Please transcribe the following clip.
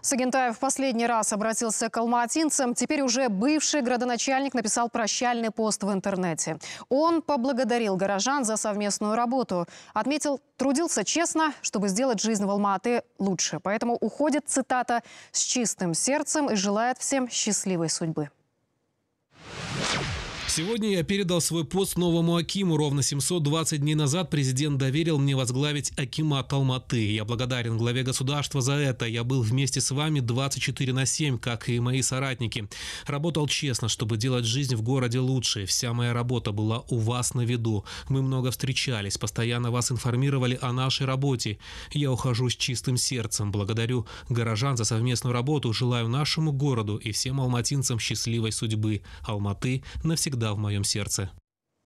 Сагентаев в последний раз обратился к алматинцам. Теперь уже бывший градоначальник написал прощальный пост в интернете. Он поблагодарил горожан за совместную работу. Отметил, трудился честно, чтобы сделать жизнь в Алматы лучше. Поэтому уходит, цитата, «с чистым сердцем» и желает всем счастливой судьбы. Сегодня я передал свой пост новому Акиму. Ровно 720 дней назад президент доверил мне возглавить Акимат Алматы. Я благодарен главе государства за это. Я был вместе с вами 24 на 7, как и мои соратники. Работал честно, чтобы делать жизнь в городе лучше. Вся моя работа была у вас на виду. Мы много встречались, постоянно вас информировали о нашей работе. Я ухожу с чистым сердцем. Благодарю горожан за совместную работу. Желаю нашему городу и всем алматинцам счастливой судьбы. Алматы навсегда всегда в моем сердце.